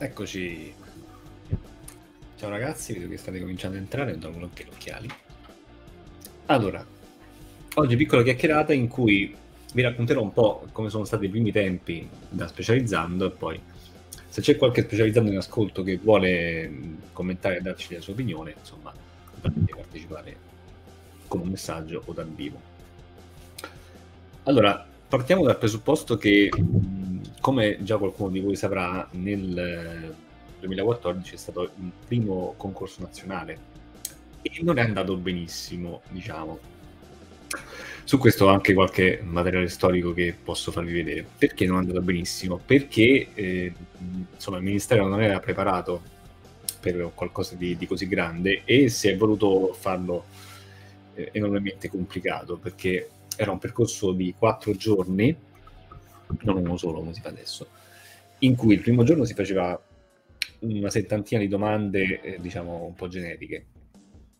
Eccoci. Ciao ragazzi, vedo che state cominciando a entrare, do volentieri gli occhiali. Allora, oggi piccola chiacchierata in cui vi racconterò un po' come sono stati i primi tempi da specializzando e poi se c'è qualche specializzato in ascolto che vuole commentare e darci la sua opinione, insomma, potete partecipare con un messaggio o dal vivo. Allora, partiamo dal presupposto che come già qualcuno di voi saprà, nel 2014 eh, è stato il primo concorso nazionale e non è andato benissimo, diciamo. Su questo ho anche qualche materiale storico che posso farvi vedere. Perché non è andato benissimo? Perché eh, insomma, il Ministero non era preparato per qualcosa di, di così grande e si è voluto farlo eh, enormemente complicato perché era un percorso di quattro giorni non uno solo come si fa adesso, in cui il primo giorno si faceva una settantina di domande, eh, diciamo, un po' generiche.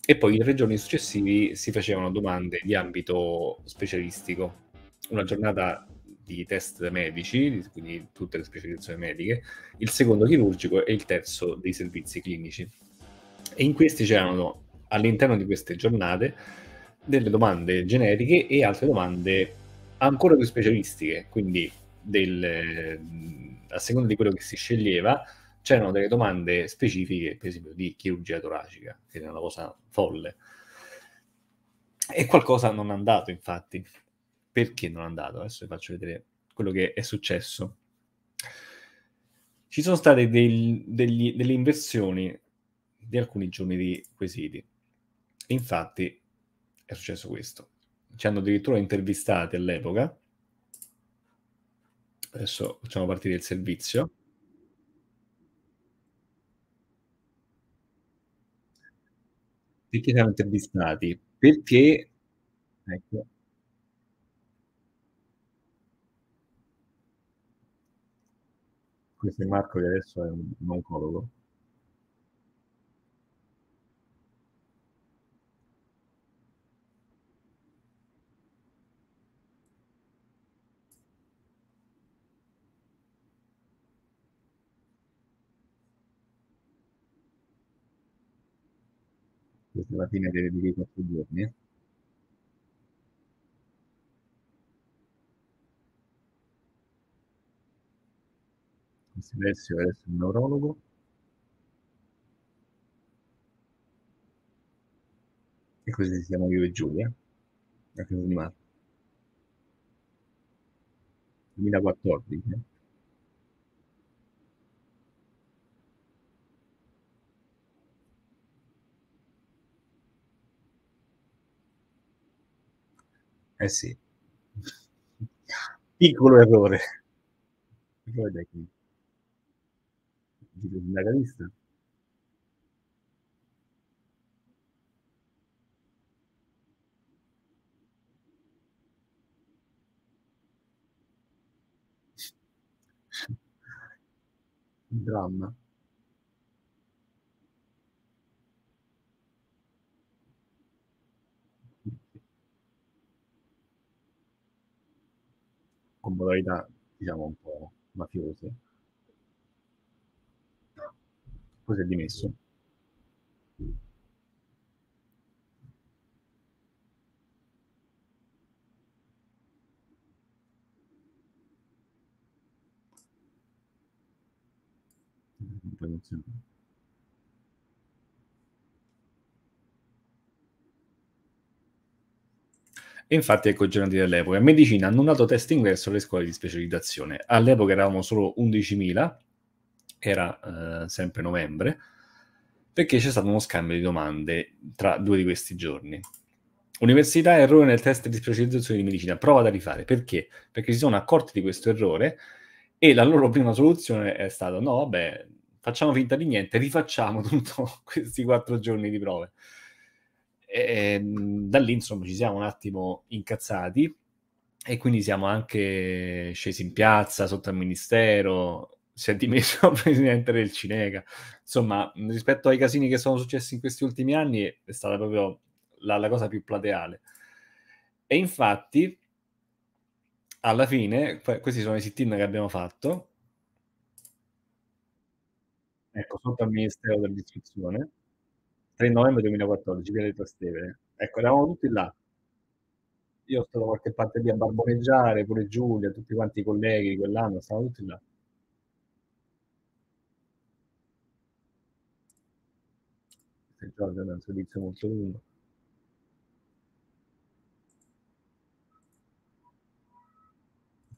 E poi i tre giorni successivi si facevano domande di ambito specialistico. Una giornata di test medici, quindi tutte le specializzazioni mediche, il secondo chirurgico e il terzo dei servizi clinici. E in questi c'erano all'interno di queste giornate delle domande generiche e altre domande ancora più specialistiche, quindi del, mm, a seconda di quello che si sceglieva c'erano delle domande specifiche, per esempio di chirurgia toracica, che era una cosa folle. E qualcosa non è andato, infatti. Perché non è andato? Adesso vi faccio vedere quello che è successo. Ci sono state del, degli, delle inversioni di alcuni giorni di quesiti. Infatti è successo questo ci hanno addirittura intervistati all'epoca. Adesso facciamo partire il servizio. Perché ci hanno intervistati? Perché... Ecco. Questo è Marco che adesso è un oncologo. alla fine dei, dei quattro giorni. Silenzio adesso un neurologo. E così siamo io e Giulia, a casa di Marco. 2014. Eh sì. Piccolo errore. Errore tecnico. Dico sindacalista. Dramma. con modalità diciamo un po' mafiose. Poi si è dimesso. Non E infatti ecco i giorno dell'epoca. Medicina hanno dato test ingresso alle scuole di specializzazione. All'epoca eravamo solo 11.000, era eh, sempre novembre, perché c'è stato uno scambio di domande tra due di questi giorni. Università, errore nel test di specializzazione di medicina, prova da rifare. Perché? Perché si sono accorti di questo errore e la loro prima soluzione è stata no, vabbè, facciamo finta di niente, rifacciamo tutto questi quattro giorni di prove e, da lì insomma ci siamo un attimo incazzati e quindi siamo anche scesi in piazza sotto al ministero si è dimesso il presidente del Cineca insomma rispetto ai casini che sono successi in questi ultimi anni è stata proprio la, la cosa più plateale e infatti alla fine questi sono i sit-in che abbiamo fatto ecco sotto al ministero dell'istruzione 3 novembre 2014, via di Trastevere. Ecco, eravamo tutti là. Io sono qualche parte lì a barboneggiare, pure Giulia, tutti quanti i colleghi di quell'anno, stavamo tutti là. Questo Jordan è un servizio molto lungo.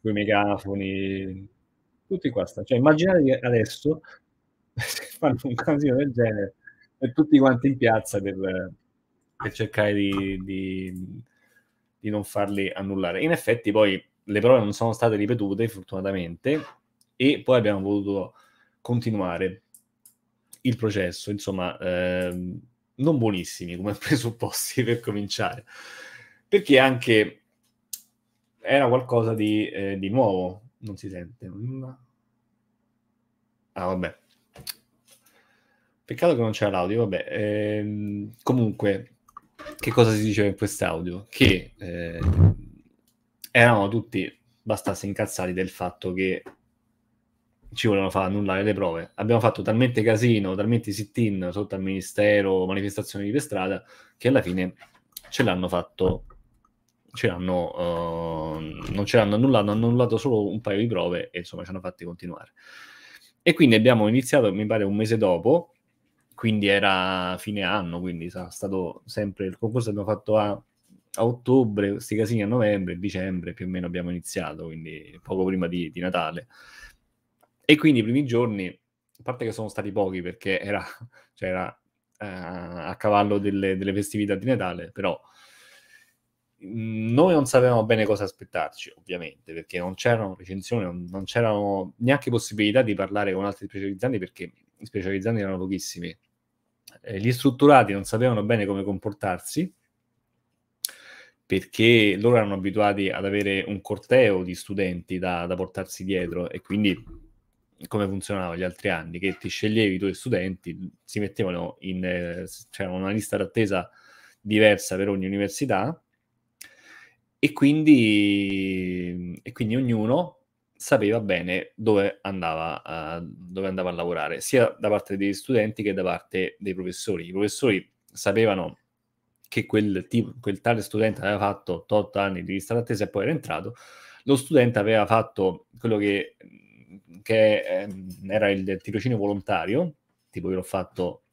Con i megafoni, tutti qua stanno. Cioè, immaginate che adesso fanno un casino del genere e tutti quanti in piazza per, per cercare di, di, di, non farli annullare. In effetti poi le prove non sono state ripetute, fortunatamente, e poi abbiamo potuto continuare il processo, insomma, ehm, non buonissimi come presupposti per cominciare, perché anche era qualcosa di, eh, di nuovo, non si sente nulla. Ah, vabbè. Peccato che non c'è l'audio, vabbè. Ehm, comunque, che cosa si diceva in quest'audio? Che eh, erano tutti abbastanza incazzati del fatto che ci volevano far annullare le prove. Abbiamo fatto talmente casino, talmente sit-in sotto al ministero, manifestazioni di per strada, che alla fine ce l'hanno fatto, ce l'hanno, uh, non ce l'hanno annullato, hanno annullato solo un paio di prove e insomma ci hanno fatti continuare. E quindi abbiamo iniziato, mi pare, un mese dopo, quindi era fine anno, quindi sarà stato sempre il concorso abbiamo fatto a, a ottobre, questi casini a novembre, dicembre più o meno abbiamo iniziato, quindi poco prima di, di Natale. E quindi i primi giorni, a parte che sono stati pochi perché era, cioè era eh, a cavallo delle, delle, festività di Natale, però mm, noi non sapevamo bene cosa aspettarci, ovviamente, perché non c'erano recensioni, non, c'erano neanche possibilità di parlare con altri specializzanti perché i specializzanti erano pochissimi eh, gli strutturati non sapevano bene come comportarsi perché loro erano abituati ad avere un corteo di studenti da, da portarsi dietro e quindi come funzionava gli altri anni, che ti sceglievi i tuoi studenti, si mettevano in eh, c'era una lista d'attesa diversa per ogni università e quindi, e quindi ognuno sapeva bene dove andava, a, eh, dove andava, a, lavorare, sia da parte degli studenti che da parte dei professori. I professori sapevano che quel, tipo, quel tale studente aveva fatto 8 anni di lista d'attesa e poi era entrato, lo studente aveva fatto quello che, mm, che eh, era il tirocinio volontario, tipo io l'ho fatto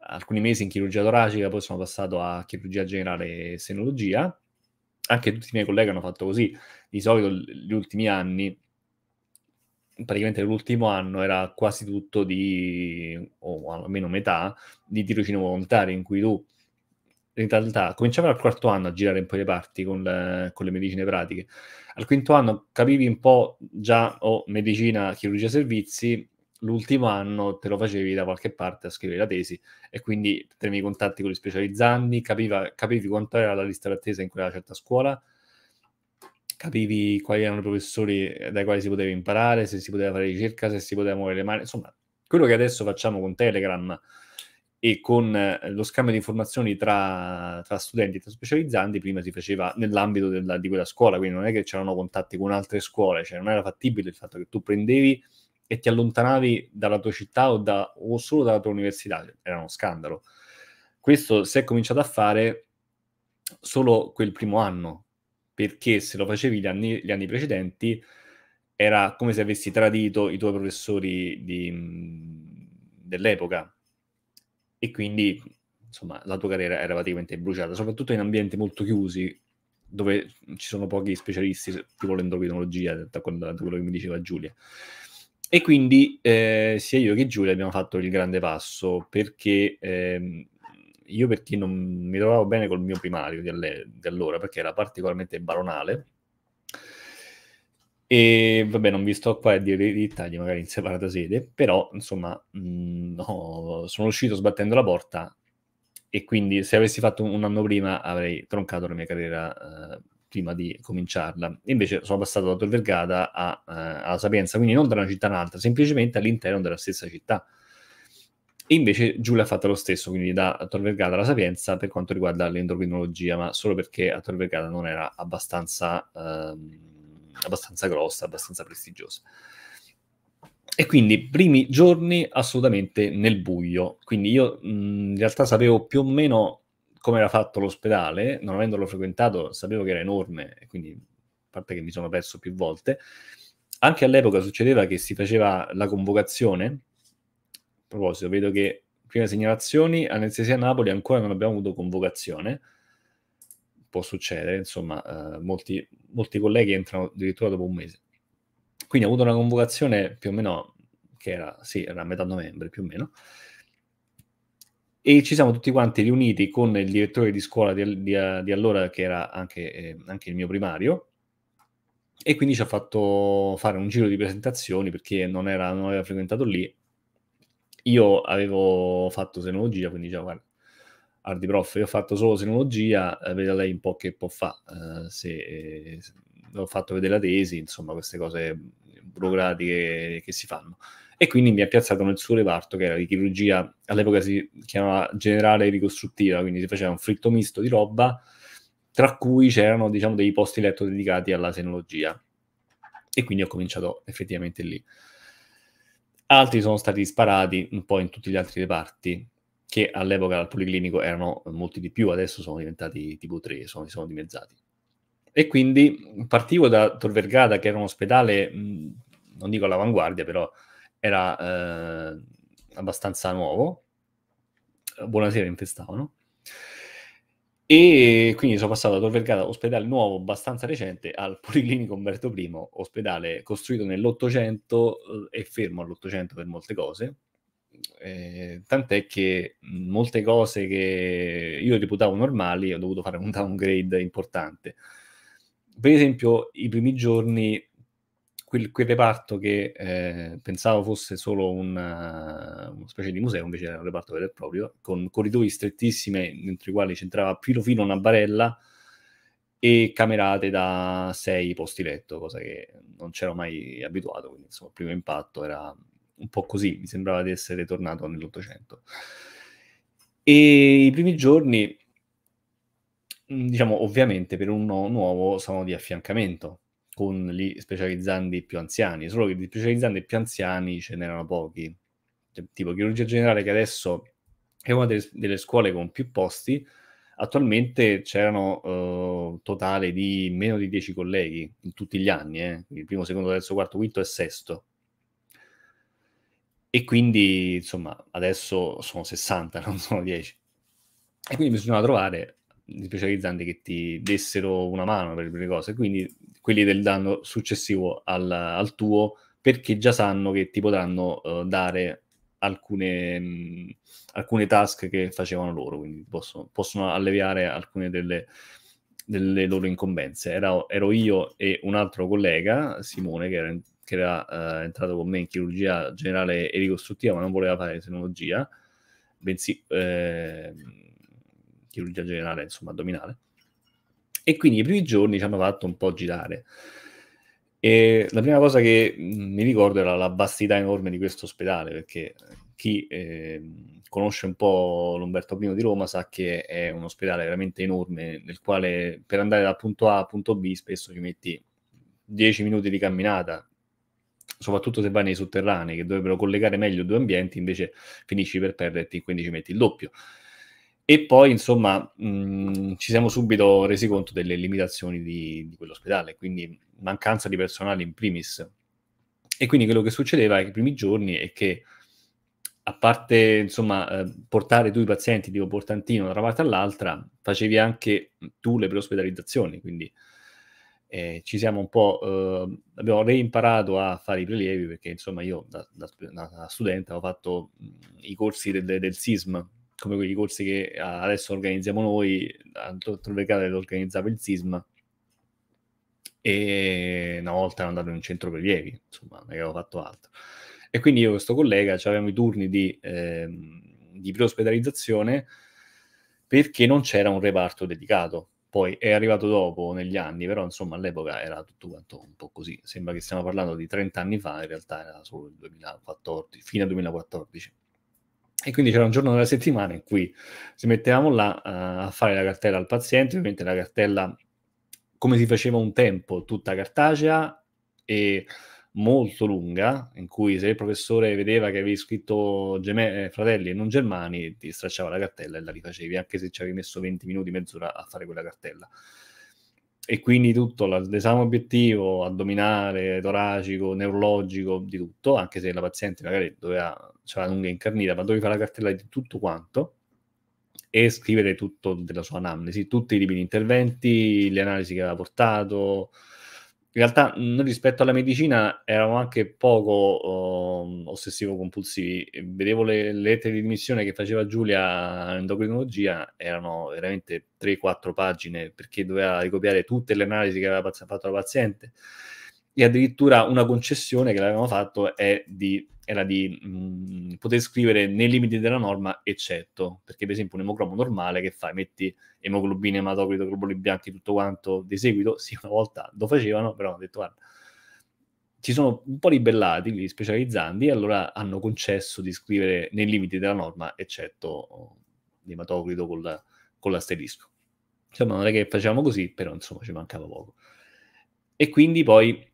alcuni mesi in chirurgia toracica, poi sono passato a chirurgia generale e senologia, anche tutti i miei colleghi hanno fatto così, di solito gli ultimi anni, praticamente l'ultimo anno era quasi tutto di, o almeno metà, di tirocino volontario, in cui tu in realtà cominciavi al quarto anno a girare un po' le parti con le, con le medicine pratiche. Al quinto anno capivi un po' già o oh, medicina, chirurgia, servizi, l'ultimo anno te lo facevi da qualche parte a scrivere la tesi e quindi tenevi contatti con gli specializzandi, capiva, capivi quanto era la lista d'attesa in quella certa scuola, capivi quali erano i professori dai quali si poteva imparare, se si poteva fare ricerca, se si poteva muovere le mani, insomma, quello che adesso facciamo con Telegram e con eh, lo scambio di informazioni tra, tra studenti e tra specializzanti, prima si faceva nell'ambito della, di quella scuola, quindi non è che c'erano contatti con altre scuole, cioè non era fattibile il fatto che tu prendevi e ti allontanavi dalla tua città o, da, o solo dalla tua università, cioè era uno scandalo. Questo si è cominciato a fare solo quel primo anno, perché se lo facevi gli anni, gli anni precedenti era come se avessi tradito i tuoi professori di, mhmm, dell'epoca e quindi insomma la tua carriera era praticamente bruciata, soprattutto in ambienti molto chiusi dove ci sono pochi specialisti, tipo l'endocrinologia, da quello che mi diceva Giulia. E quindi eh, sia io che Giulia abbiamo fatto il grande passo perché eh, io perché non mi trovavo bene col mio primario di, alle, di allora, perché era particolarmente baronale. E vabbè, non vi sto qua a dire i dettagli, magari in separata sede, però insomma, mh, mm, no, sono uscito sbattendo la porta e quindi se avessi fatto un anno prima avrei troncato la mia carriera eh, prima di cominciarla. Invece sono passato da Tor Vergata a, eh, alla Sapienza, quindi non da una città all'altra, semplicemente all'interno della stessa città invece Giulia ha fatto lo stesso, quindi da Tor Vergata la sapienza per quanto riguarda l'endocrinologia, ma solo perché a Tor Vergata non era abbastanza, ehm, abbastanza grossa, abbastanza prestigiosa. E quindi primi giorni assolutamente nel buio. Quindi io mh, in realtà sapevo più o meno come era fatto l'ospedale, non avendolo frequentato sapevo che era enorme, quindi a parte che mi sono perso più volte. Anche all'epoca succedeva che si faceva la convocazione proposito, vedo che prime segnalazioni, anestesia Napoli ancora non abbiamo avuto convocazione, può succedere, insomma, eh, molti, molti colleghi entrano addirittura dopo un mese. Quindi ha avuto una convocazione più o meno, che era, sì, era a metà novembre più o meno, e ci siamo tutti quanti riuniti con il direttore di scuola di, di, di allora, che era anche, eh, anche, il mio primario, e quindi ci ha fatto fare un giro di presentazioni perché non, era, non aveva frequentato lì io avevo fatto senologia, quindi diciamo, guarda, Ardi Prof, io ho fatto solo senologia, eh, vede lei un po' che può fare, uh, se, se, eh, ho fatto vedere la tesi, insomma, queste cose burocratiche che si fanno. E quindi mi ha piazzato nel suo reparto, che era di chirurgia, all'epoca si chiamava generale ricostruttiva, quindi si faceva un fritto misto di roba, tra cui c'erano, diciamo, dei posti letto dedicati alla senologia. E quindi ho cominciato effettivamente lì. Altri sono stati sparati un po' in tutti gli altri reparti, che all'epoca al Policlinico erano molti di più, adesso sono diventati tipo tre, sono, sono dimezzati. E quindi partivo da Tor Vergata, che era un ospedale, non dico all'avanguardia, però era eh, abbastanza nuovo. Buonasera, infestavano. E quindi sono passato da Tor Vergata, ospedale nuovo, abbastanza recente, al Policlinico Umberto I, ospedale costruito nell'Ottocento eh, e fermo all'Ottocento per molte cose. Eh, tant'è che molte cose che io reputavo normali ho dovuto fare un downgrade importante. Per esempio, i primi giorni quel, quel reparto che eh, pensavo fosse solo una, eh, una, specie di museo, invece era un reparto vero e proprio, con corridoi strettissimi dentro i quali c'entrava filo filo una barella e camerate da sei posti letto, cosa che non c'ero mai abituato, quindi insomma il primo impatto era un po' così, mi sembrava di essere tornato nell'Ottocento. E i primi giorni, diciamo, ovviamente per uno nuovo sono di affiancamento, con gli specializzandi più anziani, solo che di specializzandi più anziani ce n'erano pochi. Cioè, tipo chirurgia generale che adesso è una delle, delle scuole con più posti, attualmente c'erano un uh, totale di meno di 10 colleghi in tutti gli anni, eh? il primo, secondo, terzo, quarto, quinto e sesto. E quindi, insomma, adesso sono 60, non sono 10. E quindi bisognava trovare specializzanti che ti dessero una mano per le cose, quindi quelli del danno successivo al, al tuo, perché già sanno che ti potranno uh, dare alcune, mh, mm, alcune task che facevano loro, quindi possono, possono alleviare alcune delle, delle loro incombenze. Era, ero io e un altro collega, Simone, che era, in, che era uh, entrato con me in chirurgia generale e ricostruttiva, ma non voleva fare tecnologia, bensì... Eh, chirurgia generale, insomma, addominale. E quindi i primi giorni ci hanno fatto un po' girare. E la prima cosa che mm, mi ricordo era la vastità enorme di questo ospedale, perché chi eh, conosce un po' l'Umberto I di Roma sa che è un ospedale veramente enorme, nel quale per andare da punto A a punto B spesso ci metti 10 minuti di camminata, soprattutto se vai nei sotterranei, che dovrebbero collegare meglio due ambienti, invece finisci per perderti, quindi ci metti il doppio. E poi, insomma, mh, mm, ci siamo subito resi conto delle limitazioni di, di quell'ospedale, quindi mancanza di personale in primis. E quindi quello che succedeva ai primi giorni è che, a parte, insomma, eh, portare tu i pazienti, tipo portantino, da una parte all'altra, facevi anche tu le preospedalizzazioni, quindi eh, ci siamo un po', eh, abbiamo reimparato a fare i prelievi, perché, insomma, io da, da, da studente ho fatto mm, i corsi del, del SISM, come quei corsi che eh, adesso organizziamo noi, Antonio Vergara organizzava il Sisma. e una volta ero andato in un centro prelievi, insomma, non avevo fatto altro. E quindi io e questo collega avevamo i turni di, eh, di preospedalizzazione perché non c'era un reparto dedicato. Poi è arrivato dopo negli anni, però insomma all'epoca era tutto quanto un po' così. Sembra che stiamo parlando di 30 anni fa, in realtà era solo il 2014, fino al 2014. E quindi c'era un giorno della settimana in cui ci mettevamo là uh, a fare la cartella al paziente, ovviamente la cartella come si faceva un tempo, tutta cartacea e molto lunga, in cui se il professore vedeva che avevi scritto geme- eh, fratelli e non germani, ti stracciava la cartella e la rifacevi, anche se ci avevi messo 20 minuti, mezz'ora a fare quella cartella e quindi tutto l'esame obiettivo, addominale, toracico, neurologico, di tutto, anche se la paziente magari doveva, c'era l'unghia incarnita, ma dovevi fare la cartella di tutto quanto e scrivere tutto della sua anamnesi, tutti i tipi di interventi, le analisi che aveva portato, in realtà noi mm, rispetto alla medicina eravamo anche poco uh, ehm, ossessivo-compulsivi. Vedevo le, lettere di dimissione che faceva Giulia all'endocrinologia, erano veramente 3-4 pagine perché doveva ricopiare tutte le analisi che aveva fatto la paziente e addirittura una concessione che l'avevano fatto di, era di mh, mm, poter scrivere nei limiti della norma eccetto, perché per esempio un emocromo normale che fai, metti emoglobina, ematocrito, globuli bianchi, tutto quanto di seguito, sì una volta lo facevano, però hanno detto guarda, ci sono un po' ribellati gli specializzanti e allora hanno concesso di scrivere nei limiti della norma eccetto l'ematocrito col, con l'asterisco. Insomma non è che facevamo così, però insomma ci mancava poco. E quindi poi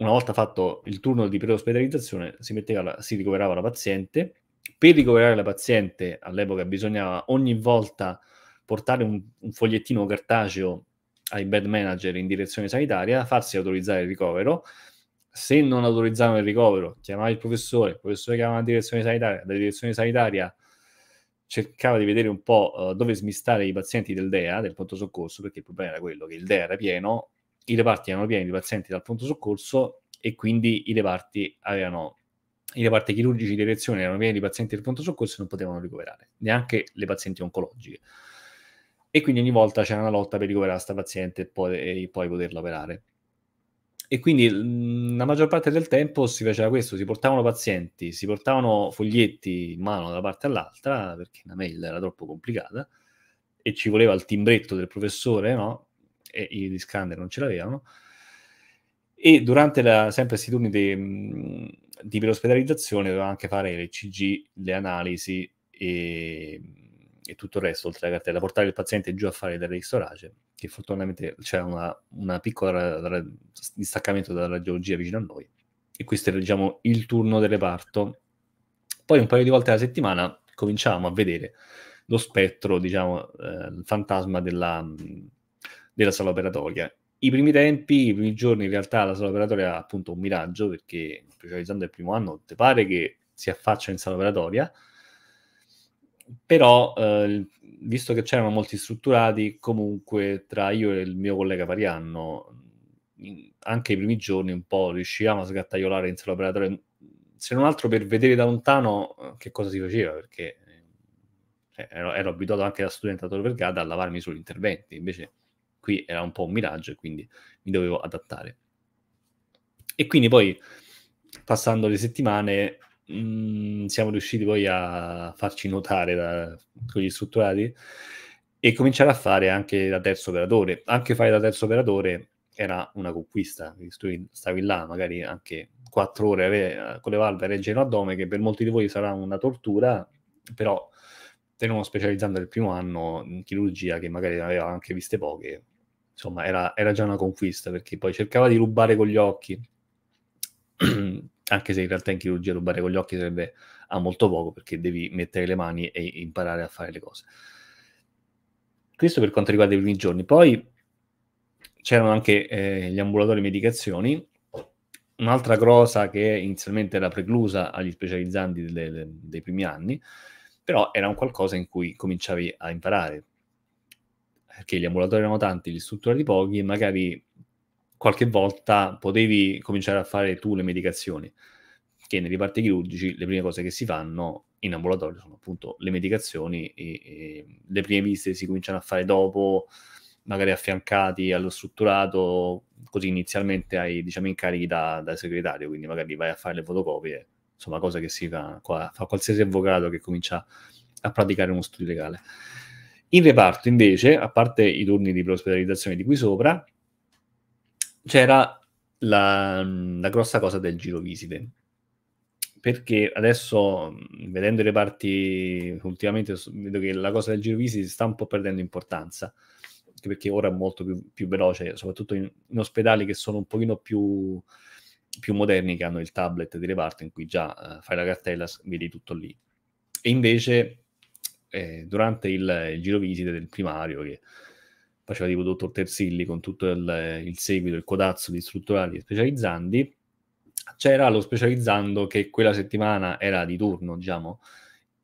una volta fatto il turno di preospedalizzazione, si, si ricoverava la paziente. Per ricoverare la paziente all'epoca bisognava ogni volta portare un, un fogliettino cartaceo ai bed manager in direzione sanitaria, farsi autorizzare il ricovero. Se non autorizzavano il ricovero, chiamava il professore, il professore chiamava la direzione sanitaria, la direzione sanitaria cercava di vedere un po' eh, dove smistare i pazienti del DEA, del pronto soccorso, perché il problema era quello che il DEA era pieno, i reparti erano pieni di pazienti dal pronto soccorso e quindi i reparti avevano i reparti chirurgici di reazione erano pieni di pazienti del pronto soccorso e non potevano ricoverare, neanche le pazienti oncologiche. E quindi ogni volta c'era una lotta per ricoverare questa paziente e poi, e poi poterla operare. E quindi mhmm, la maggior parte del tempo si faceva questo, si portavano pazienti, si portavano foglietti in mano da una parte all'altra, perché la mail era troppo complicata, e ci voleva il timbretto del professore, no? e gli Scander non ce l'avevano. E durante la, sempre questi turni mm, di, di preospedalizzazione doveva anche fare le CG, le analisi e, e, tutto il resto oltre alla cartella, portare il paziente giù a fare delle ristorace, che fortunatamente c'è una, una piccola ra- distaccamento dalla radiologia vicino a noi. E questo era, diciamo, il turno del reparto. Poi un paio di volte alla settimana cominciamo a vedere lo spettro, diciamo, eh, il fantasma della, mm, della sala operatoria. I primi tempi, i primi giorni, in realtà la sala operatoria è appunto un miraggio perché specializzando il primo anno ti pare che si affaccia in sala operatoria, però eh, visto che c'erano molti strutturati, comunque tra io e il mio collega Parianno, anche i primi giorni un po' riuscivamo a sgattaiolare in sala operatoria, se non altro per vedere da lontano eh, che cosa si faceva, perché eh, ero, ero, abituato anche da studente a Tor Vergata a lavarmi sugli interventi, invece qui era un po' un miraggio e quindi mi dovevo adattare. E quindi poi, passando le settimane, mh, mm, siamo riusciti poi a farci notare da, con gli strutturati e cominciare a fare anche da terzo operatore. Anche fare da terzo operatore era una conquista, stavi là magari anche quattro ore eh, con le valve a reggere un addome, che per molti di voi sarà una tortura, però te tenuto specializzando nel primo anno in chirurgia che magari ne aveva anche viste poche, insomma era, era già una conquista perché poi cercava di rubare con gli occhi, anche se in realtà in chirurgia rubare con gli occhi sarebbe a molto poco perché devi mettere le mani e imparare a fare le cose. Questo per quanto riguarda i primi giorni. Poi c'erano anche eh, gli ambulatori medicazioni, un'altra cosa che inizialmente era preclusa agli specializzanti delle, dei primi anni, però era un qualcosa in cui cominciavi a imparare, perché gli emulatori erano tanti, gli strutturati pochi, e magari qualche volta potevi cominciare a fare tu le medicazioni, che nei reparti chirurgici le prime cose che si fanno in ambulatorio sono appunto le medicazioni, e, e le prime visite si cominciano a fare dopo, magari affiancati allo strutturato, così inizialmente hai diciamo incarichi da, da segretario, quindi magari vai a fare le fotocopie insomma cosa che si fa, fa qualsiasi avvocato che comincia a praticare uno studio legale. In reparto invece, a parte i turni di prospedalizzazione di qui sopra, c'era la, la grossa cosa del giro visite perché adesso vedendo i reparti ultimamente vedo che la cosa del giro visite sta un po' perdendo importanza perché ora è molto più, più veloce soprattutto in, in, ospedali che sono un pochino più più moderni che hanno il tablet di reparto in cui già eh, fai la cartella, vedi tutto lì. E invece eh, durante il, il, giro visite del primario che faceva tipo dottor Tersilli con tutto il, il seguito, il codazzo di strutturali e specializzandi, c'era lo specializzando che quella settimana era di turno, diciamo,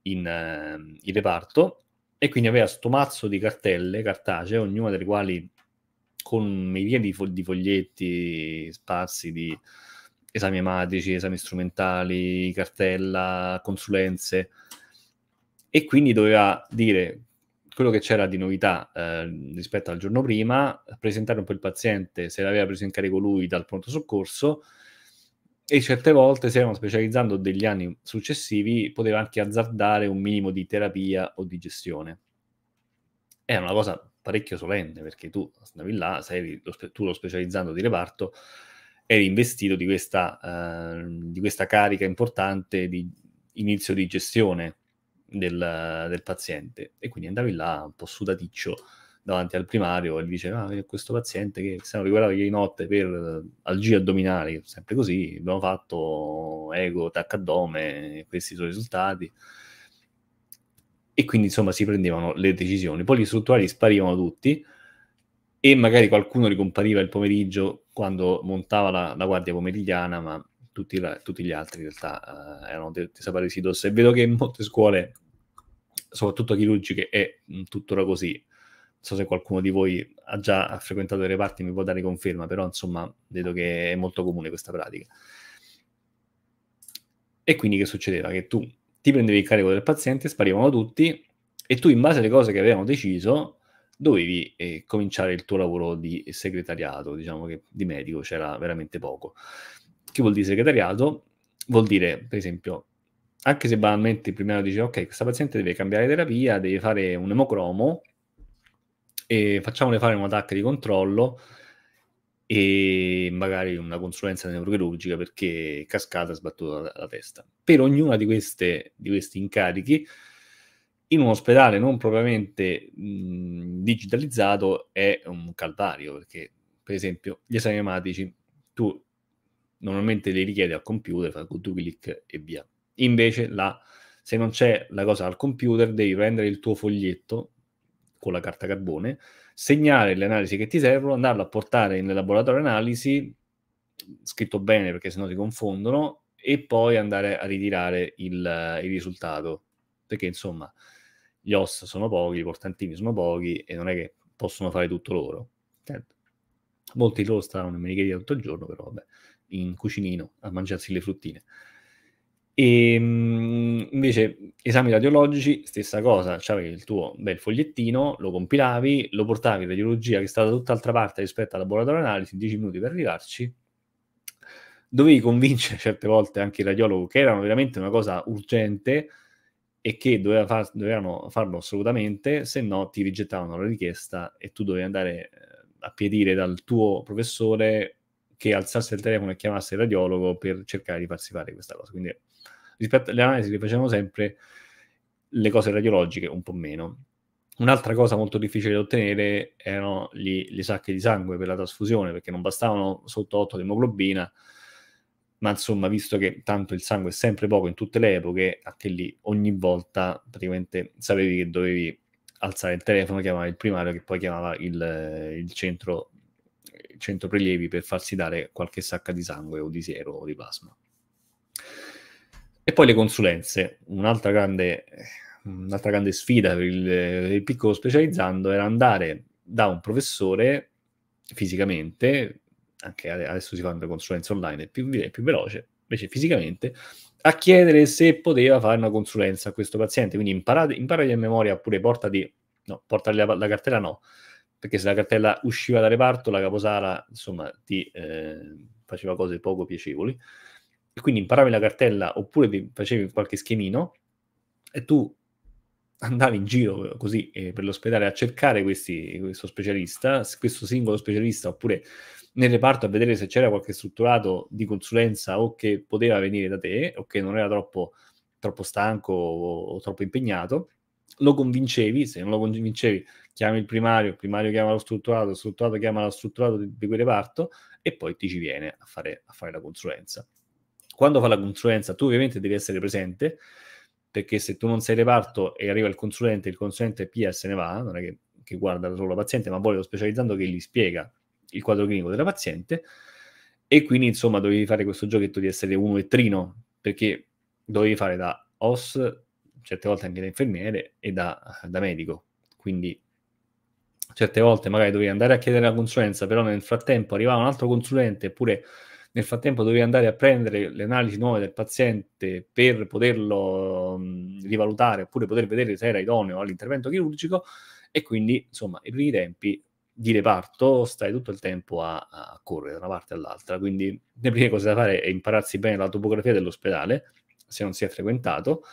in, eh, in reparto e quindi aveva sto mazzo di cartelle cartacee, ognuna delle quali con migliaia di, fo- di foglietti sparsi di, esami ematici, esami strumentali, cartella, consulenze. E quindi doveva dire quello che c'era di novità eh, rispetto al giorno prima, presentare un po' il paziente, se l'aveva preso in carico lui dal pronto soccorso, e certe volte se erano specializzando degli anni successivi, poteva anche azzardare un minimo di terapia o di gestione. Era una cosa parecchio solenne perché tu andavi là, sei tu lo specializzando di reparto, eri investito di questa, uh, di questa carica importante di inizio di gestione del, del, paziente e quindi andavi là un po' sudaticcio davanti al primario e gli diceva ah, questo paziente che se non riguardava ieri notte per algie addominali, sempre così, abbiamo fatto ego, tac addome, questi sono i risultati e quindi insomma si prendevano le decisioni, poi gli strutturali sparivano tutti e magari qualcuno ricompariva il pomeriggio quando montava la, la guardia pomeridiana, ma tutti, la, tutti, gli altri in realtà uh, erano desaparecidos. De, de, e vedo che in molte scuole, soprattutto chirurgiche, è mm, tuttora così. Non so se qualcuno di voi ha già frequentato i reparti, mi può dare conferma, però insomma vedo che è molto comune questa pratica. E quindi che succedeva? Che tu ti prendevi il carico del paziente, sparivano tutti e tu in base alle cose che avevano deciso dovevi eh, cominciare il tuo lavoro di segretariato, diciamo che di medico c'era veramente poco. Che vuol dire segretariato? Vuol dire, per esempio, anche se banalmente il primo anno dice ok, questa paziente deve cambiare terapia, deve fare un emocromo e facciamole fare un attacco di controllo e magari una consulenza neurochirurgica perché è cascata sbattuta la, la testa. Per ognuna di, queste, di questi incarichi in un ospedale non propriamente mh, mhmm, digitalizzato è un calvario, perché per esempio gli esami ematici tu normalmente li richiedi al computer, fai due clic e via. Invece là, se non c'è la cosa al computer devi prendere il tuo foglietto con la carta carbone, segnare le analisi che ti servono, andarlo a portare nel laboratorio analisi, scritto bene perché sennò ti confondono, e poi andare a ritirare il, il risultato. Perché insomma gli OS sono pochi, i portantini sono pochi e non è che possono fare tutto loro. Certo. Molti di loro stanno in menicheria tutto il giorno, però vabbè, in cucinino a mangiarsi le fruttine. E ehm, mh, invece esami radiologici, stessa cosa, c'avevi il tuo bel fogliettino, lo compilavi, lo portavi in radiologia che è stata tutt'altra parte rispetto al laboratorio analisi, 10 minuti per arrivarci, dovevi convincere certe volte anche il radiologo che era veramente una cosa urgente, e che doveva far, dovevano farlo assolutamente, se no ti rigettavano la richiesta e tu dovevi andare eh, a piedire dal tuo professore che alzasse il telefono e chiamasse il radiologo per cercare di farsi fare questa cosa. Quindi rispetto alle analisi che facevano sempre, le cose radiologiche un po' meno. Un'altra cosa molto difficile da ottenere erano gli, le sacche di sangue per la trasfusione, perché non bastavano sotto 8 di emoglobina, ma insomma, visto che tanto il sangue è sempre poco in tutte le epoche, anche lì ogni volta praticamente sapevi che dovevi alzare il telefono, chiamare il primario che poi chiamava il, il centro, il centro prelievi per farsi dare qualche sacca di sangue o di siero o di plasma. E poi le consulenze, un'altra grande, un'altra grande sfida per il, per il piccolo specializzando era andare da un professore fisicamente anche adesso si fanno le consulenze online, più, più veloce, invece fisicamente, a chiedere se poteva fare una consulenza a questo paziente. Quindi imparati a memoria oppure portati, no, portare la, la, cartella no, perché se la cartella usciva da reparto, la caposala, insomma, ti eh, faceva cose poco piacevoli. E quindi imparavi la cartella oppure facevi qualche schemino e tu andavi in giro così eh, per l'ospedale a cercare questi, questo specialista, questo singolo specialista oppure nel reparto a vedere se c'era qualche strutturato di consulenza o che poteva venire da te o che non era troppo, troppo stanco o, o, troppo impegnato. Lo convincevi, se non lo convincevi, chiami il primario, il primario chiama lo strutturato, lo strutturato chiama lo strutturato di, di quel reparto e poi ti ci viene a fare, a fare la consulenza. Quando fa la consulenza, tu ovviamente devi essere presente, perché se tu non sei reparto e arriva il consulente, il consulente PIA se ne va, non è che, che guarda solo la paziente, ma poi lo specializzando che gli spiega il quadro clinico della paziente e quindi insomma dovevi fare questo giochetto di essere uno e trino perché dovevi fare da OS, certe volte anche da infermiere e da, da medico. Quindi certe volte magari dovevi andare a chiedere la consulenza, però nel frattempo arrivava un altro consulente oppure nel frattempo dovevi andare a prendere le analisi nuove del paziente per poterlo mh, rivalutare oppure poter vedere se era idoneo all'intervento chirurgico e quindi insomma i primi tempi di reparto stai tutto il tempo a, a correre da una parte all'altra, quindi le prime cose da fare è impararsi bene la topografia dell'ospedale, se non si è frequentato,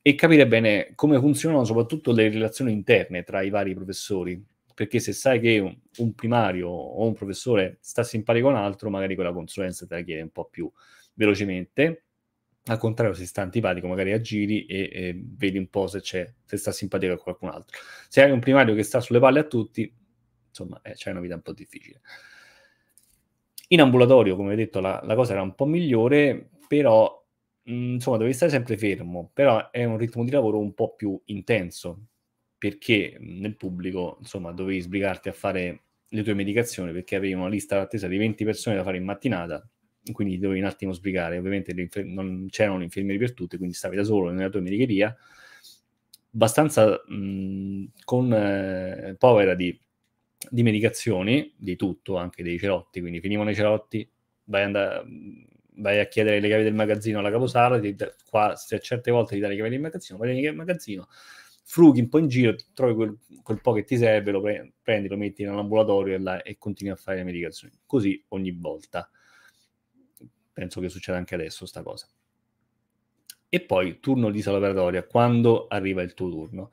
e capire bene come funzionano soprattutto le relazioni interne tra i vari professori, perché se sai che un, un primario o un professore sta simpatico a un altro, magari quella consulenza te la chiede un po' più velocemente, al contrario se sta antipatico magari aggiri e, e vedi un po' se, se sta simpatico a qualcun altro. Se hai un primario che sta sulle palle a tutti, insomma, eh, c'è una vita un po' difficile. In ambulatorio, come detto, la, la cosa era un po' migliore, però mm, insomma, dovevi stare sempre fermo, però è un ritmo di lavoro un po' più intenso, perché mm, nel pubblico, insomma, dovevi sbrigarti a fare le tue medicazioni, perché avevi una lista d'attesa di 20 persone da fare in mattinata, quindi dovevi un attimo sbrigare, ovviamente non c'erano infermieri per tutte quindi stavi da solo nella tua medicheria, abbastanza mh, mm, con eh, povera di di medicazioni, di tutto, anche dei cerotti, quindi finivano i cerotti, vai, andare, mm, vai a chiedere le chiavi del magazzino alla caposala, ti, da- qua, se a certe volte ti dà le chiavi del magazzino, vai nel magazzino, frughi un po' in giro, trovi quel, quel po' che ti serve, lo pre- prendi, lo metti nell'ambulatorio e, là, e continui a fare le medicazioni. Così ogni volta. Penso che succeda anche adesso sta cosa. E poi turno di sala operatoria, quando arriva il tuo turno.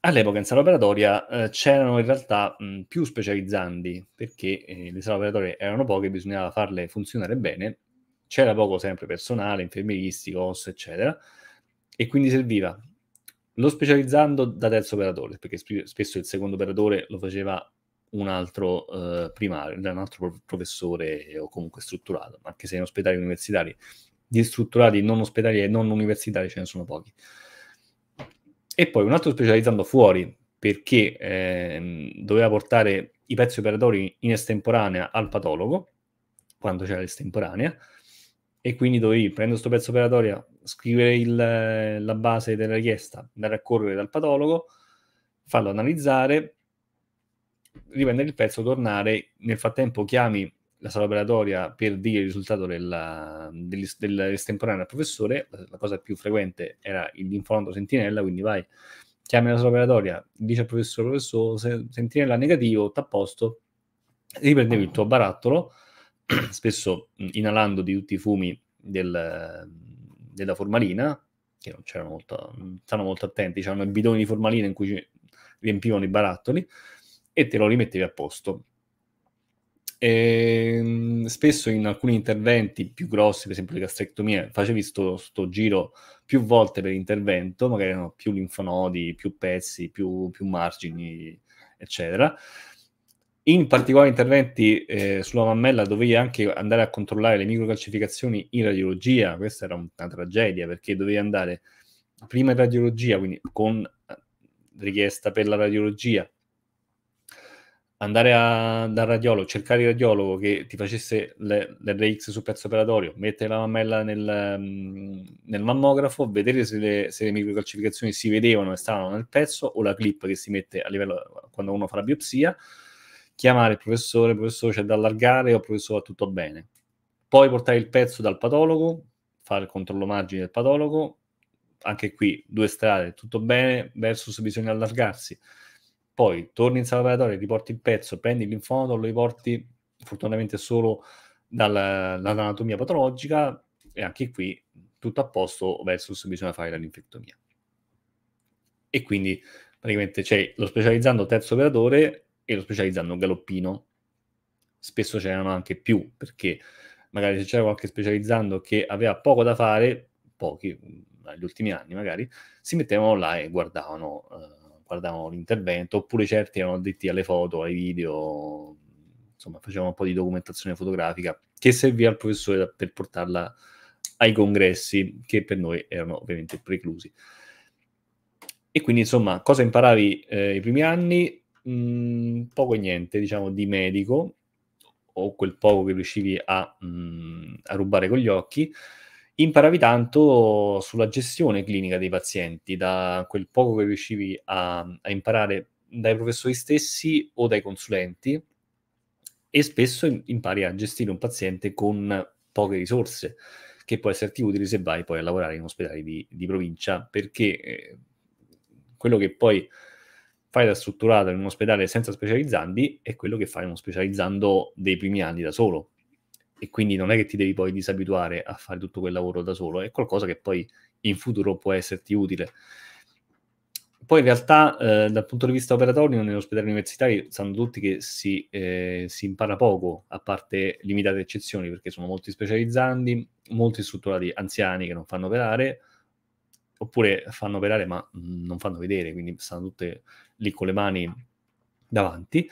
All'epoca in sala operatoria eh, c'erano in realtà mh, più specializzandi perché eh, le sale operatorie erano poche, bisognava farle funzionare bene, c'era poco sempre personale, infermieristico, OS, eccetera, e quindi serviva lo specializzando da terzo operatore, perché sp- spesso il secondo operatore lo faceva un altro eh, primario, da cioè un altro professore o comunque strutturato, anche se in ospedali universitari di strutturati non ospedali e non universitari ce ne sono pochi e poi un altro specializzando fuori perché eh, doveva portare i pezzi operatori in estemporanea al patologo quando c'era l'estemporanea e quindi dovevi prendere questo pezzo operatorio scrivere il, la base della richiesta, andare a correre dal patologo, farlo analizzare, riprendere il pezzo, tornare, nel frattempo chiami la sala operatoria per dire il risultato della, dell'estemporanea al professore, la, cosa più frequente era il l'infonato sentinella, quindi vai, chiami la sala operatoria, dice al professore, professore, sentinella negativo, posto, riprendevi il tuo barattolo, spesso inalando di tutti i fumi del, della formalina, che non c'erano molto, stanno molto attenti, c'erano i bidoni di formalina in cui riempivano i barattoli, e te lo rimettevi a posto e ehm, spesso in alcuni interventi più grossi, per esempio le gastrectomie, facevi questo giro più volte per intervento, magari erano più linfonodi, più pezzi, più, più margini, eccetera. In particolare interventi eh, sulla mammella dovevi anche andare a controllare le microcalcificazioni in radiologia, questa era una tragedia perché dovevi andare prima in radiologia, quindi con eh, richiesta per la radiologia, andare a, dal radiologo, cercare il radiologo che ti facesse le, l'RX sul pezzo operatorio, mettere la mammella nel, mm, nel mammografo, vedere se le, se le, microcalcificazioni si vedevano e stavano nel pezzo o la clip che si mette a livello quando uno fa la biopsia, chiamare il professore, il professore c'è cioè, da allargare o oh, il professore va tutto bene. Poi portare il pezzo dal patologo, fare il controllo margine del patologo, anche qui due strade, tutto bene versus bisogna allargarsi poi torni in sala operatoria, ti porti il pezzo, prendi l'infonodo, lo riporti fortunatamente solo dall'anatomia patologica e anche qui tutto a posto versus bisogna fare la linfettomia. E quindi praticamente c'è lo specializzando terzo operatore e lo specializzando galoppino. Spesso c'erano anche più perché magari se c'era qualche specializzando che aveva poco da fare, pochi, negli ultimi anni magari, si mettevano là e guardavano. Eh, guardavano l'intervento, oppure certi erano addetti alle foto, ai video, insomma facevano un po' di documentazione fotografica che serviva al professore per portarla ai congressi che per noi erano ovviamente preclusi. E quindi insomma cosa imparavi eh, i primi anni? Mm, poco e niente, diciamo, di medico o quel poco che riuscivi a, mh, mm, a rubare con gli occhi imparavi tanto sulla gestione clinica dei pazienti, da quel poco che riuscivi a, a imparare dai professori stessi o dai consulenti e spesso impari a gestire un paziente con poche risorse che può esserti utile se vai poi a lavorare in ospedali di, di provincia perché eh, quello che poi fai da strutturato in un ospedale senza specializzandi è quello che fai in uno specializzando dei primi anni da solo e quindi non è che ti devi poi disabituare a fare tutto quel lavoro da solo, è qualcosa che poi in futuro può esserti utile. Poi in realtà eh, dal punto di vista operatorio negli ospedali universitari sanno tutti che si, eh, si, impara poco, a parte limitate eccezioni, perché sono molti specializzanti, molti strutturati anziani che non fanno operare, oppure fanno operare ma non fanno vedere, quindi stanno tutte lì con le mani davanti.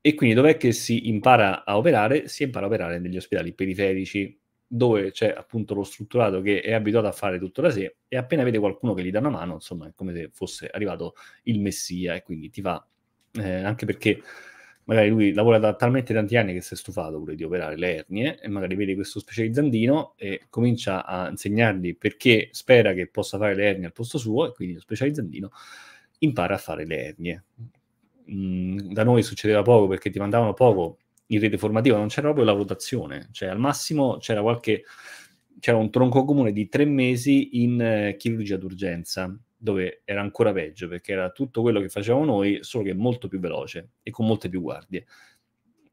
E quindi dov'è che si impara a operare? Si impara a operare negli ospedali periferici, dove c'è appunto lo strutturato che è abituato a fare tutto da sé e appena vede qualcuno che gli dà una mano, insomma, è come se fosse arrivato il messia e quindi ti fa, eh, anche perché magari lui lavora da talmente tanti anni che si è stufato pure di operare le ernie e magari vede questo specializzandino e comincia a insegnargli perché spera che possa fare le ernie al posto suo e quindi lo specializzandino impara a fare le ernie da noi succedeva poco perché ti mandavano poco in rete formativa, non c'era proprio la rotazione, cioè al massimo c'era qualche c'era un tronco comune di tre mesi in eh, chirurgia d'urgenza, dove era ancora peggio perché era tutto quello che facevamo noi, solo che molto più veloce e con molte più guardie.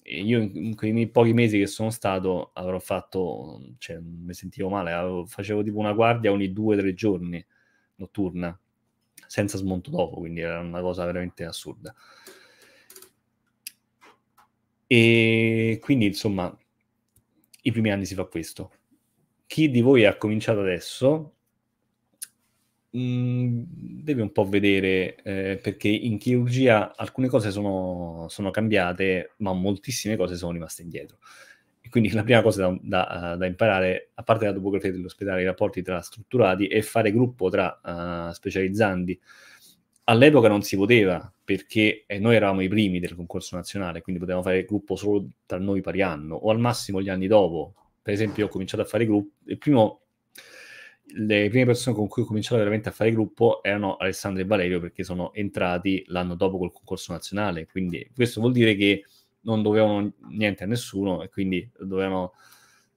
E io in quei pochi mesi che sono stato avrò fatto, cioè mi sentivo male, avevo, facevo tipo una guardia ogni due o tre giorni notturna senza smonto dopo, quindi era una cosa veramente assurda. E quindi, insomma, i primi anni si fa questo. Chi di voi ha cominciato adesso mm, deve un po' vedere, eh, perché in chirurgia alcune cose sono, sono cambiate, ma moltissime cose sono rimaste indietro. E quindi la prima cosa da, da, eh, da imparare, a parte la topografia dell'ospedale, i rapporti tra strutturati, e fare gruppo tra uh, specializzandi. All'epoca non si poteva, perché eh, noi eravamo i primi del concorso nazionale, quindi potevamo fare gruppo solo tra noi pari anno, o al massimo gli anni dopo. Per esempio ho cominciato a fare gruppo, il primo le prime persone con cui ho cominciato veramente a fare gruppo erano Alessandro e Valerio perché sono entrati l'anno dopo col concorso nazionale. Quindi questo vuol dire che non dovevano niente a nessuno e quindi dovevano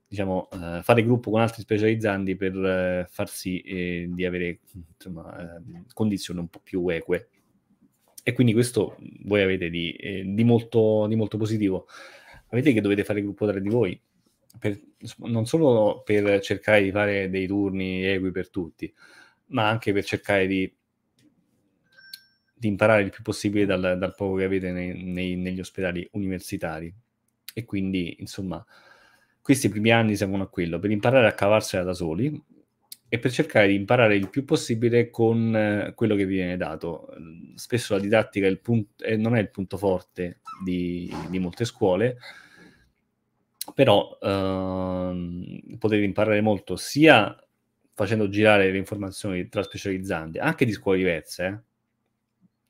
diciamo, eh, fare gruppo con altri specializzanti per eh, far sì eh, di avere insomma, eh, condizioni un po' più eque. E quindi questo voi avete di, eh, di, molto, di, molto, positivo. Avete che dovete fare gruppo tra di voi, per, non solo per cercare di fare dei turni equi per tutti, ma anche per cercare di di imparare il più possibile dal, dal poco che avete nei, nei, negli ospedali universitari. E quindi, insomma, questi primi anni servono a quello, per imparare a cavarsela da soli e per cercare di imparare il più possibile con eh, quello che vi viene dato. Spesso la didattica è punto, eh, non è il punto forte di, di molte scuole, però ehm, potete imparare molto sia facendo girare le informazioni tra specializzanti, anche di scuole diverse, eh,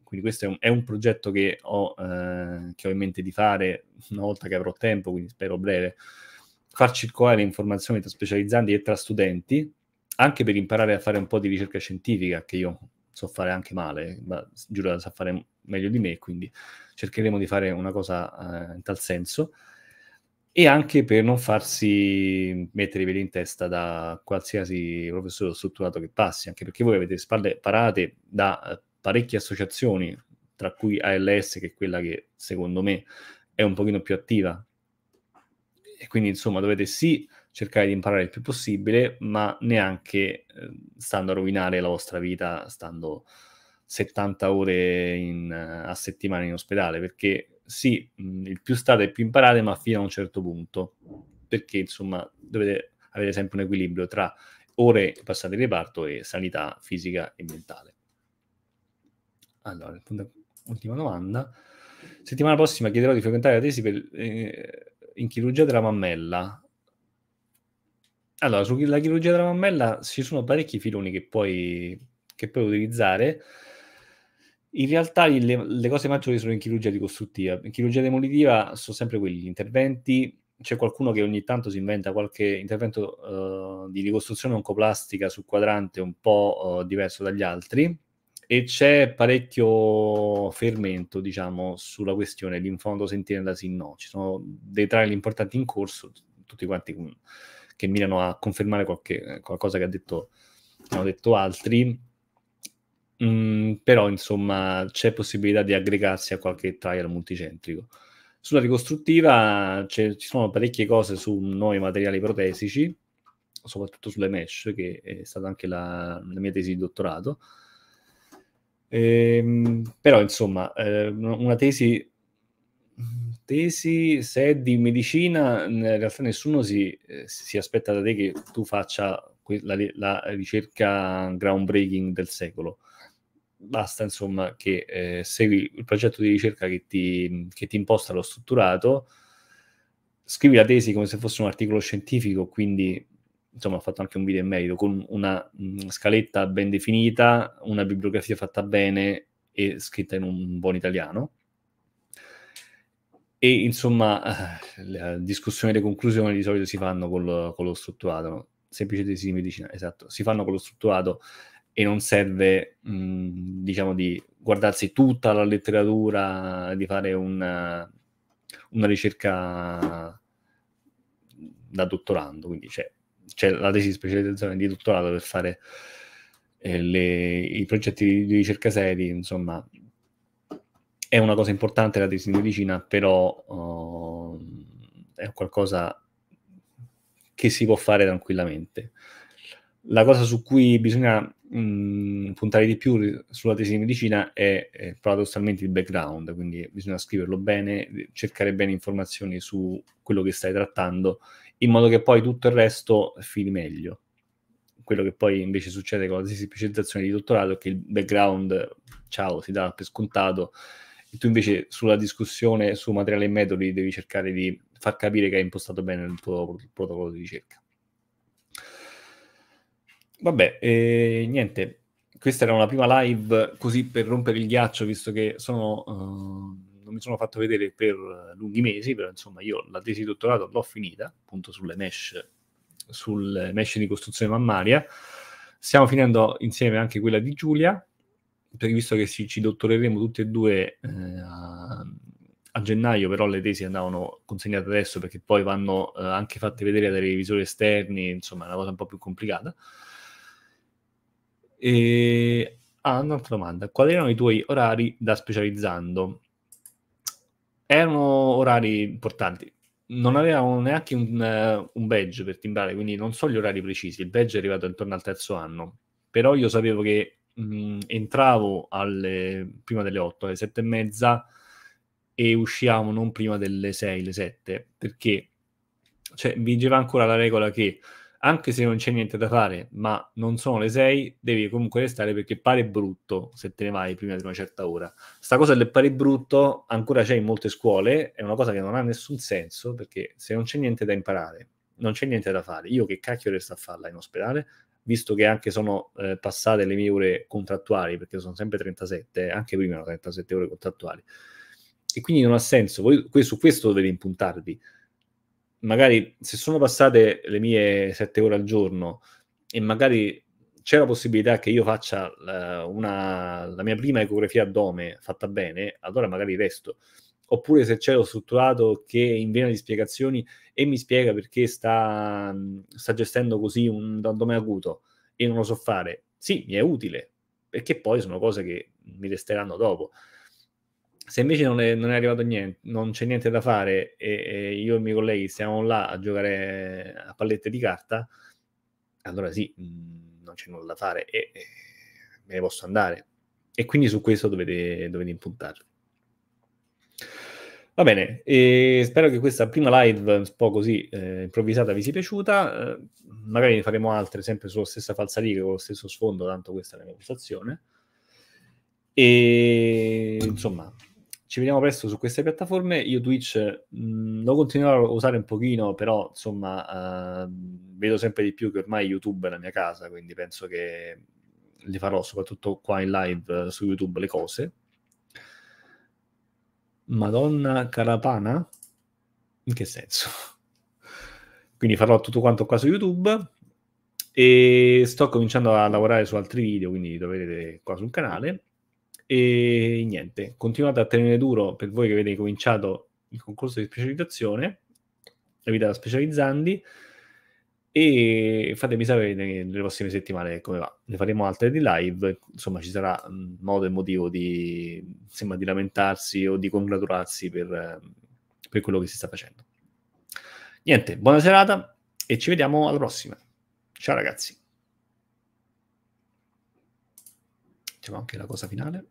quindi questo è un, è un progetto che ho, eh, che ho, in mente di fare una volta che avrò tempo, quindi spero breve, far circolare informazioni tra specializzanti e tra studenti, anche per imparare a fare un po' di ricerca scientifica, che io so fare anche male, ma giuro sa fare meglio di me, quindi cercheremo di fare una cosa eh, in tal senso e anche per non farsi mettere i peli in testa da qualsiasi professore strutturato che passi, anche perché voi avete spalle parate da eh, parecchie associazioni, tra cui ALS, che è quella che secondo me è un pochino più attiva. E quindi, insomma, dovete sì cercare di imparare il più possibile, ma neanche eh, stando a rovinare la vostra vita, stando 70 ore in, a settimana in ospedale, perché sì, mm, il più state e più imparate, ma fino a un certo punto, perché insomma dovete avere sempre un equilibrio tra ore passate in reparto e sanità fisica e mentale. Allora, ultima domanda. Settimana prossima chiederò di frequentare la tesi per, eh, in chirurgia della mammella. Allora, sulla chirurgia della mammella ci sono parecchi filoni che puoi, che puoi utilizzare. In realtà le, le, cose maggiori sono in chirurgia ricostruttiva. In chirurgia demolitiva sono sempre quegli interventi. C'è qualcuno che ogni tanto si inventa qualche intervento uh, di ricostruzione oncoplastica su quadrante un po' uh, diverso dagli altri, e c'è parecchio fermento, diciamo, sulla questione di in fondo sentire sentinella sì no. Ci sono dei trial importanti in corso, tutti quanti che mirano a confermare qualche, qualcosa che, ha detto, hanno detto altri. Mm, però, insomma, c'è possibilità di aggregarsi a qualche trial multicentrico. Sulla ricostruttiva ci sono parecchie cose su nuovi materiali protesici, soprattutto sulle mesh, che è stata anche la, la mia tesi di dottorato. Ehm, però, insomma, eh, una tesi, tesi, se è di medicina, in realtà nessuno si, eh, si aspetta da te che tu faccia que- la, la, ricerca groundbreaking del secolo. Basta, insomma, che eh, segui il progetto di ricerca che ti, che ti imposta lo strutturato, scrivi la tesi come se fosse un articolo scientifico, quindi insomma ho fatto anche un video in merito, con una mm, scaletta ben definita, una bibliografia fatta bene e scritta in un buon italiano. E insomma, eh, la eh, discussione e le conclusioni di solito si fanno col, con lo strutturato, no? semplice tesi medicina, esatto, si fanno con lo strutturato e non serve, mh, mm, diciamo, di guardarsi tutta la letteratura, di fare una, una ricerca da dottorando, quindi c'è cioè, c'è cioè, la tesi di specializzazione di dottorato per fare eh, le, i progetti di, di ricerca seri, insomma, è una cosa importante la tesi di medicina, però oh, è qualcosa che si può fare tranquillamente. La cosa su cui bisogna mh, puntare di più sulla tesi di medicina è, è paradossalmente il background, quindi bisogna scriverlo bene, cercare bene informazioni su quello che stai trattando in modo che poi tutto il resto fili meglio. Quello che poi invece succede con la specializzazione di dottorato è che il background, ciao, si dà per scontato, e tu invece sulla discussione su materiale e metodi devi cercare di far capire che hai impostato bene il tuo protocollo di ricerca. Vabbè, eh, niente, questa era una prima live così per rompere il ghiaccio, visto che sono... Uh non mi sono fatto vedere per eh, lunghi mesi, però insomma io la tesi di dottorato l'ho finita, appunto sulle mesh, sulle mesh di costruzione mammaria. Stiamo finendo insieme anche quella di Giulia, perché visto che ci, ci dottoreremo tutti e due eh, a, a, gennaio, però le tesi andavano consegnate adesso perché poi vanno eh, anche fatte vedere dai revisori esterni, insomma è una cosa un po' più complicata. E... Ah, un'altra domanda. Quali erano i tuoi orari da specializzando? erano orari importanti. Non avevamo neanche un, eh, un badge per timbrare, quindi non so gli orari precisi. Il badge è arrivato intorno al terzo anno, però io sapevo che mh, mm, entravo alle, prima delle 8, alle 7 e mezza e uscivamo non prima delle 6, le 7, perché cioè, vigeva ancora la regola che anche se non c'è niente da fare, ma non sono le 6, devi comunque restare perché pare brutto se te ne vai prima di una certa ora. Sta cosa del pare brutto ancora c'è in molte scuole, è una cosa che non ha nessun senso perché se non c'è niente da imparare, non c'è niente da fare, io che cacchio resto a farla in ospedale? Visto che anche sono eh, passate le mie ore contrattuali, perché sono sempre 37, anche prima erano 37 ore contrattuali, e quindi non ha senso. Voi, su questo dovete impuntarvi magari se sono passate le mie sette ore al giorno e magari c'è la possibilità che io faccia la, eh, una, la mia prima ecografia addome fatta bene, allora magari resto. Oppure se c'è lo strutturato che invena di spiegazioni e mi spiega perché sta, sta gestendo così un addome acuto e non lo so fare, sì, mi è utile, perché poi sono cose che mi resteranno dopo se invece non è, non è, arrivato niente, non c'è niente da fare e, e, io e i miei colleghi stiamo là a giocare a pallette di carta, allora sì, mm, non c'è nulla da fare e, e me ne posso andare. E quindi su questo dovete, dovete impuntarvi. Va bene, spero che questa prima live un po' così eh, improvvisata vi sia piaciuta. Eh, magari ne faremo altre sempre sulla stessa falsariga, con lo stesso sfondo, tanto questa è la mia postazione. E insomma, ci vediamo presto su queste piattaforme. Io Twitch mh, mm, lo continuerò a usare un pochino, però insomma uh, vedo sempre di più che ormai YouTube è la mia casa, quindi penso che li farò soprattutto qua in live eh, su YouTube le cose. Madonna Carapana? In che senso? quindi farò tutto quanto qua su YouTube e sto cominciando a lavorare su altri video, quindi lo vedete qua sul canale e niente, continuate a tenere duro per voi che avete cominciato il concorso di specializzazione, la vita da specializzandi, e fatemi sapere nelle prossime settimane come va. Ne faremo altre di live, insomma ci sarà mm, modo e motivo di, insomma, di lamentarsi o di congratularsi per, ehm, per quello che si sta facendo. Niente, buona serata e ci vediamo alla prossima. Ciao ragazzi. Facciamo anche la cosa finale.